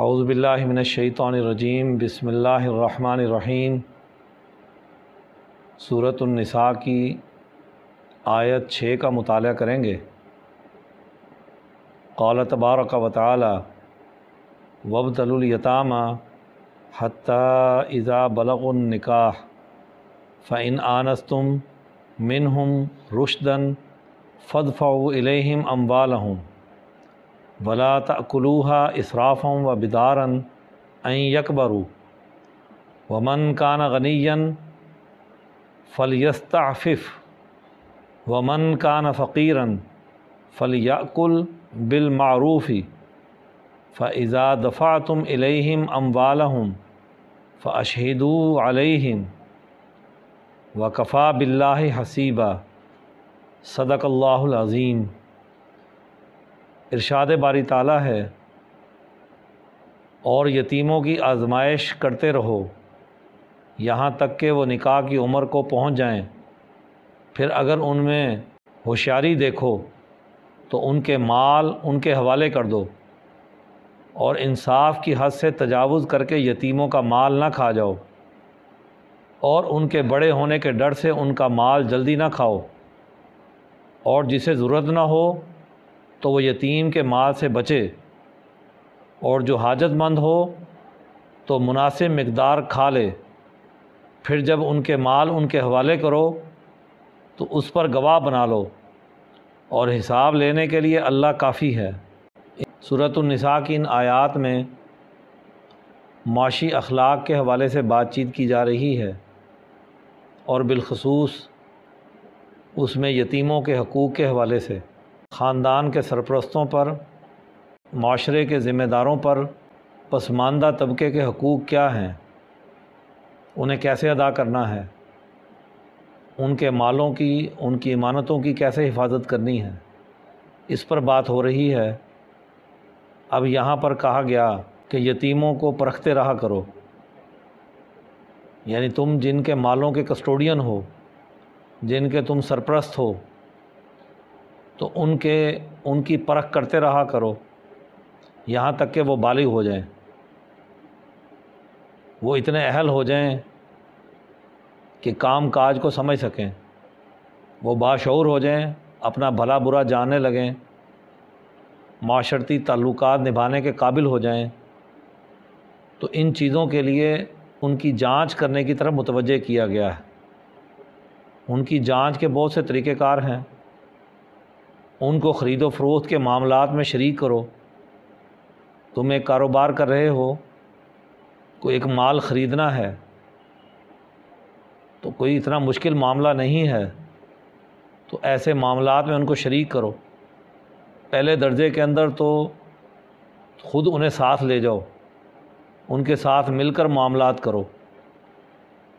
आउज़बिल्लिमिनशैतरजीम बसमीम सूरतनसा की आयत छः का मताल करेंगे कौल तबारक वाली वबतलयतामा हती इज़ा बलगनिकाह फ़ैन आनस्तुम मिन हम रुशदन फ़दफ़ाइम अम्बाल हूँ ولا تأكلوها إسرافا وبدارا أن يكبروا ومن كان غنيا فليستعفف ومن كان فقيرا فليأكل بالمعروف فإذا دفعتم إليهم أموالهم فأشهدوا عليهم وكفى بالله حسيبا صدق الله العظيم इरशाद बारी ताला है और यतीमों की आजमाइश करते रहो यहाँ तक कि वो निकाह की उम्र को पहुँच जाएँ फिर अगर उनमें होशियारी देखो तो उनके माल उनके हवाले कर दो और इंसाफ की हद से तजावज़ करके यतीमों का माल ना खा जाओ और उनके बड़े होने के डर से उनका माल जल्दी ना खाओ और जिसे ज़रूरत ना हो तो वो यतीम के माल से बचे और जो हाजतमंद हो तो मुनासिब मकदार खा ले फिर जब उनके माल उनके हवाले करो तो उस पर गवाह बना लो और हिसाब लेने के लिए अल्लाह काफ़ी है सूरतनसा की इन आयात में माशी अखलाक के हवाले से बातचीत की जा रही है और बिलखसूस उसमें यतीमों के हकूक़ के हवाले से ख़ानदान के सरपरस्तों पर माशरे के ज़िम्मेदारों पर पसमानदा तबके के हकूक़ क्या हैं उन्हें कैसे अदा करना है उनके मालों की उनकी इमानतों की कैसे हिफाजत करनी है इस पर बात हो रही है अब यहाँ पर कहा गया कि यतीमों को परखते रहा करो यानी तुम जिनके मालों के कस्टोडियन हो जिनके तुम सरप्रस्त हो तो उनके उनकी परख करते रहा करो यहाँ तक के वो बालिग हो जाएं वो इतने अहल हो जाएं कि काम काज को समझ सकें वो बाशूर हो जाएं अपना भला बुरा जानने लगें माशरती ताल्लुक निभाने के काबिल हो जाएं तो इन चीज़ों के लिए उनकी जांच करने की तरफ मुतवजह किया गया है उनकी जांच के बहुत से तरीक़ेकार हैं उनको ख़रीदो फरोख्त के मामला में शरीक करो तुम एक कारोबार कर रहे हो कोई एक माल ख़रीदना है तो कोई इतना मुश्किल मामला नहीं है तो ऐसे मामला में उनको शरीक करो पहले दर्जे के अंदर तो ख़ुद उन्हें साथ ले जाओ उनके साथ मिलकर मामलात करो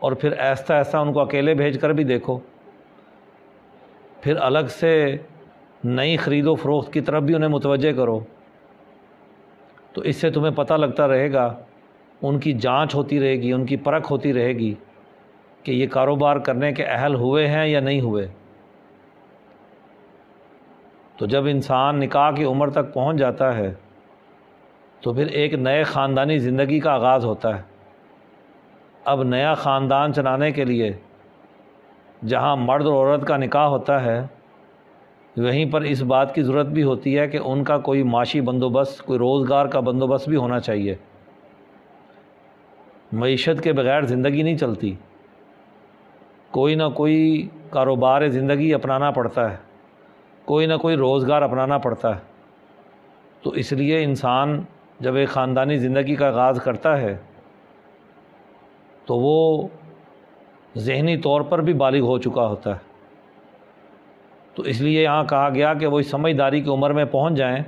और फिर ऐसा ऐसा उनको अकेले भेज कर भी देखो फिर अलग से नई ख़रीदो फरोख्त की तरफ भी उन्हें मुतवजह करो तो इससे तुम्हें पता लगता रहेगा उनकी जांच होती रहेगी उनकी परख होती रहेगी कि ये कारोबार करने के अहल हुए हैं या नहीं हुए तो जब इंसान निकाह की उम्र तक पहुंच जाता है तो फिर एक नए ख़ानदानी ज़िंदगी का आगाज़ होता है अब नया ख़ानदान चलाने के लिए जहाँ मर्द और औरत का निकाह होता है वहीं पर इस बात की ज़रूरत भी होती है कि उनका कोई माशी बंदोबस्त कोई रोज़गार का बंदोबस्त भी होना चाहिए मीशत के बग़ैर ज़िंदगी नहीं चलती कोई ना कोई कारोबार ज़िंदगी अपनाना पड़ता है कोई ना कोई रोज़गार अपनाना पड़ता है तो इसलिए इंसान जब एक ख़ानदानी ज़िंदगी का आगाज़ करता है तो वो जहनी तौर पर भी बालिग हो चुका होता है तो इसलिए यहाँ कहा गया कि वो इस समझदारी की उम्र में पहुँच जाएँ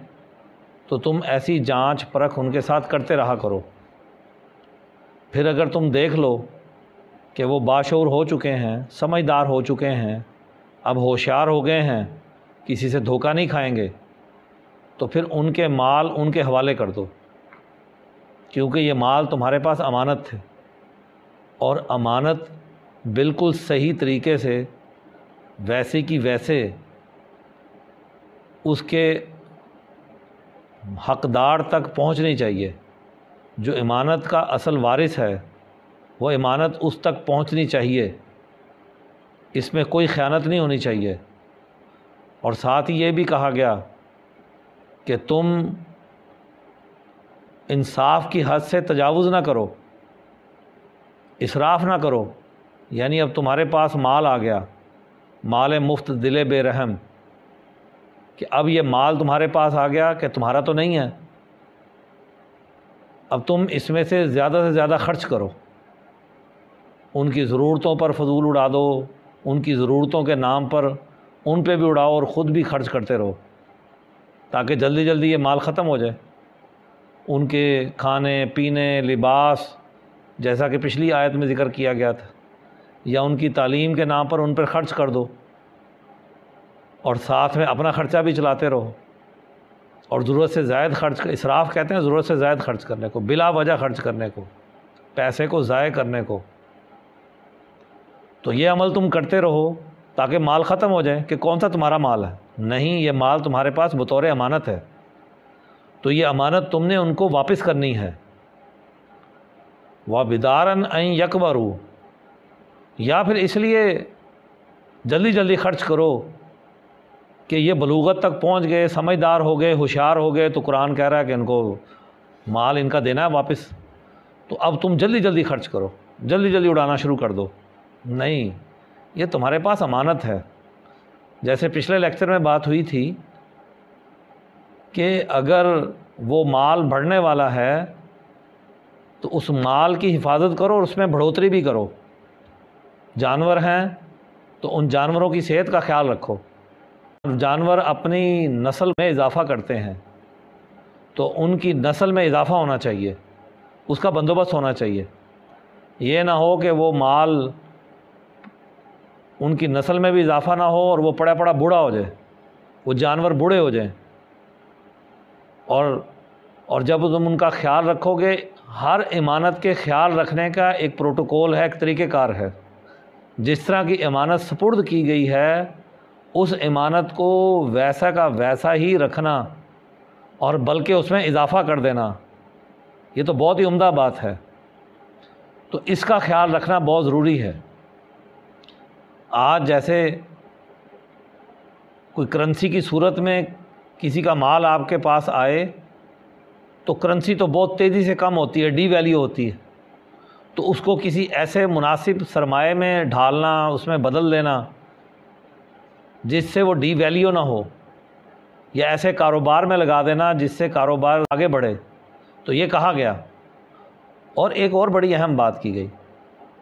तो तुम ऐसी जांच परख उनके साथ करते रहा करो फिर अगर तुम देख लो कि वो बाशूर हो चुके हैं समझदार हो चुके हैं अब होशियार हो गए हैं किसी से धोखा नहीं खाएंगे तो फिर उनके माल उनके हवाले कर दो क्योंकि ये माल तुम्हारे पास अमानत थे और अमानत बिल्कुल सही तरीके से वैसे कि वैसे उसके हकदार तक पहुंचनी चाहिए जो इमानत का असल वारिस है वो इमानत उस तक पहुंचनी चाहिए इसमें कोई ख़यानत नहीं होनी चाहिए और साथ ही ये भी कहा गया कि तुम इंसाफ की हद से तजावुज़ ना करो इसराफ ना करो यानी अब तुम्हारे पास माल आ गया माल मुफ्त दिल बेरहम कि अब ये माल तुम्हारे पास आ गया कि तुम्हारा तो नहीं है अब तुम इसमें से ज़्यादा से ज़्यादा खर्च करो उनकी ज़रूरतों पर फजूल उड़ा दो उनकी ज़रूरतों के नाम पर उन पे भी उड़ाओ और ख़ुद भी खर्च करते रहो ताकि जल्दी जल्दी ये माल ख़त्म हो जाए उनके खाने पीने लिबास जैसा कि पिछली आयत में ज़िक्र किया गया था या उनकी तालीम के नाम पर उन पर ख़र्च कर दो और साथ में अपना ख़र्चा भी चलाते रहो और ज़रूरत से ज़ायद खर्च इसराफ कहते हैं ज़रूरत से ज़ायद खर्च करने को बिला वजह खर्च करने को पैसे को ज़ाय करने को तो ये अमल तुम करते रहो ताकि माल ख़त्म हो जाए कि कौन सा तुम्हारा माल है नहीं ये माल तुम्हारे पास बतौर अमानत है तो ये अमानत तुमने उनको वापस करनी है वह बिदारन यकबरू या फिर इसलिए जल्दी जल्दी खर्च करो कि ये बलूगत तक पहुंच गए समझदार हो गए होशियार हो गए तो कुरान कह रहा है कि इनको माल इनका देना है वापस तो अब तुम जल्दी जल्दी खर्च करो जल्दी जल्दी उड़ाना शुरू कर दो नहीं ये तुम्हारे पास अमानत है जैसे पिछले लेक्चर में बात हुई थी कि अगर वो माल बढ़ने वाला है तो उस माल की हिफाजत करो और उसमें बढ़ोतरी भी करो जानवर हैं तो उन जानवरों की सेहत का ख्याल रखो जानवर अपनी नस्ल में इजाफ़ा करते हैं तो उनकी नस्ल में इजाफ़ा होना चाहिए उसका बंदोबस्त होना चाहिए ये ना हो कि वो माल उनकी नस्ल में भी इजाफ़ा ना हो और वो पड़ा पड़ा बूढ़ा हो जाए वो जानवर बूढ़े हो जाएं और और जब तुम उनका ख्याल रखोगे हर इमानत के ख्याल रखने का एक प्रोटोकॉल है एक तरीक़ेकार है जिस तरह की इमानत सपुर्द की गई है उस इमानत को वैसा का वैसा ही रखना और बल्कि उसमें इजाफ़ा कर देना ये तो बहुत ही उम्दा बात है तो इसका ख्याल रखना बहुत ज़रूरी है आज जैसे कोई करेंसी की सूरत में किसी का माल आपके पास आए तो करेंसी तो बहुत तेज़ी से कम होती है डी वैल्यू होती है तो उसको किसी ऐसे मुनासिब सरमाए में ढालना उसमें बदल देना जिससे वो डी वैल्यू ना हो या ऐसे कारोबार में लगा देना जिससे कारोबार आगे बढ़े तो ये कहा गया और एक और बड़ी अहम बात की गई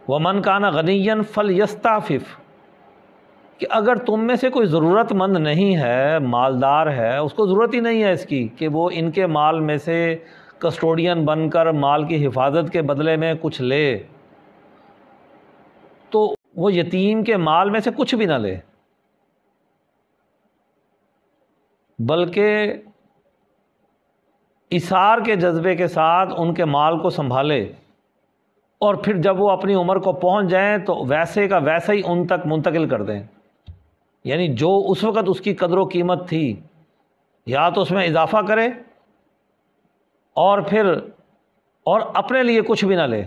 वह मन काना गनीन फल यस्ताफ़िफ़ कि अगर तुम में से कोई ज़रूरतमंद नहीं है मालदार है उसको ज़रूरत ही नहीं है इसकी कि वो इनके माल में से कस्टोडियन बनकर माल की हिफाजत के बदले में कुछ ले तो वो यतीम के माल में से कुछ भी ना ले बल्कि इसार के जज्बे के साथ उनके माल को संभाले और फिर जब वो अपनी उम्र को पहुंच जाएं तो वैसे का वैसे ही उन तक मुंतकिल कर दें यानी जो उस वक़्त उसकी कदर कीमत थी या तो उसमें इजाफ़ा करे और फिर और अपने लिए कुछ भी ना ले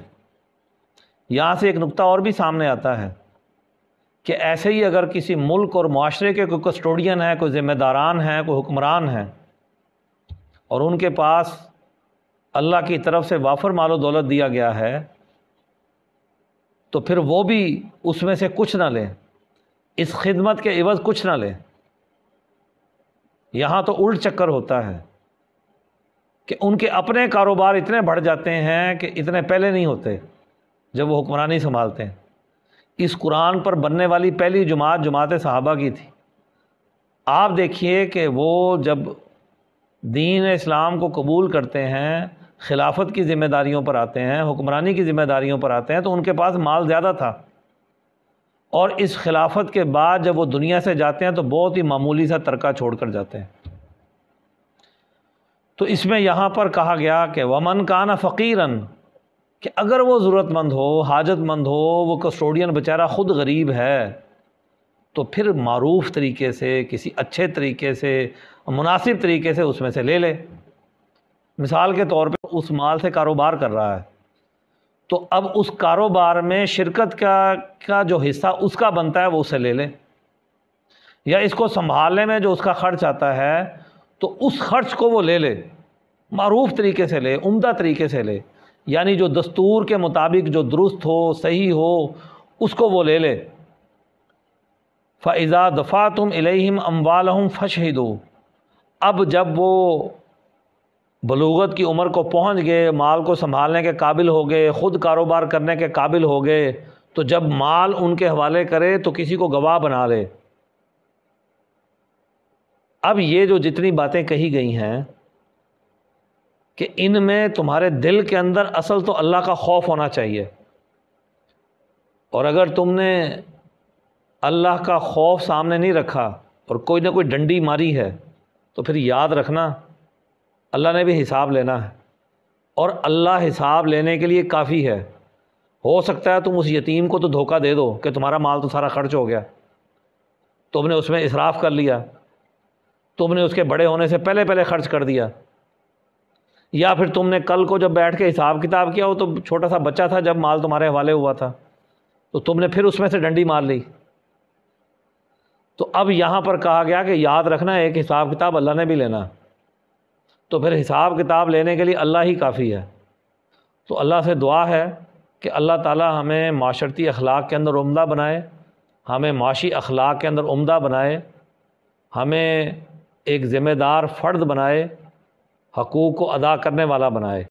यहाँ से एक नुक्ता और भी सामने आता है कि ऐसे ही अगर किसी मुल्क और माशरे के कोई कस्टोडियन है कोई ज़िम्मेदारान हैं कोई हुक्मरान हैं और उनके पास अल्लाह की तरफ से वाफर मालो दौलत दिया गया है तो फिर वो भी उसमें से कुछ ना लें इस खिदमत के एवज़ कुछ ना लें यहाँ तो उल्ट चक्कर होता है कि उनके अपने कारोबार इतने बढ़ जाते हैं कि इतने पहले नहीं होते जब वो हुक्मरानी संभालते हैं इस कुरान पर बनने वाली पहली जुमात जुमात साहबा की थी आप देखिए कि वो जब दीन इस्लाम को कबूल करते हैं खिलाफत की ज़िम्मेदारियों पर आते हैं हुक्मरानी की ज़िम्मेदारियों पर आते हैं तो उनके पास माल ज़्यादा था और इस खिलाफत के बाद जब वो दुनिया से जाते हैं तो बहुत ही मामूली सा तरका छोड़ कर जाते हैं तो इसमें यहाँ पर कहा गया कि वमन काना फ़कीरन कि अगर वो ज़रूरतमंद हो हाजतमंद हो वो कस्टोडियन बेचारा ख़ुद गरीब है तो फिर मरूफ तरीके से किसी अच्छे तरीके से मुनासिब तरीके से उसमें से ले ले मिसाल के तौर पे उस माल से कारोबार कर रहा है तो अब उस कारोबार में शिरकत का का जो हिस्सा उसका बनता है वो उसे ले लें या इसको संभालने में जो उसका खर्च आता है तो उस खर्च को वो ले ले मरूफ तरीके से ले उम्दा तरीके से ले यानी जो दस्तूर के मुताबिक जो दुरुस्त हो सही हो उसको वो ले ले फ़ैज़ा दफ़ा तुम इलेम अम्बाल फश ही दो अब जब वो बलूगत की उम्र को पहुंच गए माल को संभालने के काबिल हो गए ख़ुद कारोबार करने के काबिल हो गए तो जब माल उनके हवाले करे तो किसी को गवाह बना ले अब ये जो जितनी बातें कही गई हैं कि इनमें तुम्हारे दिल के अंदर असल तो अल्लाह का खौफ होना चाहिए और अगर तुमने अल्लाह का खौफ सामने नहीं रखा और कोई ना कोई डंडी मारी है तो फिर याद रखना अल्लाह ने भी हिसाब लेना है और अल्लाह हिसाब लेने के लिए काफ़ी है हो सकता है तुम उस यतीम को तो धोखा दे दो कि तुम्हारा माल तो सारा खर्च हो गया तुमने उसमें इसराफ़ कर लिया तुमने उसके बड़े होने से पहले पहले खर्च कर दिया या फिर तुमने कल को जब बैठ के हिसाब किताब किया हो तो छोटा सा बच्चा था जब माल तुम्हारे हवाले हुआ था तो तुमने फिर उसमें से डंडी मार ली तो अब यहाँ पर कहा गया कि याद रखना एक हिसाब किताब अल्लाह ने भी लेना तो फिर हिसाब किताब लेने के लिए अल्लाह ही काफ़ी है तो अल्लाह से दुआ है कि अल्लाह ताला हमें माशरती अखलाक के अंदर उम्दा बनाए हमें माशी अखलाक के अंदर उम्दा बनाए हमें एक ज़िम्मेदार फ़र्द बनाए हकूक़ को अदा करने वाला बनाए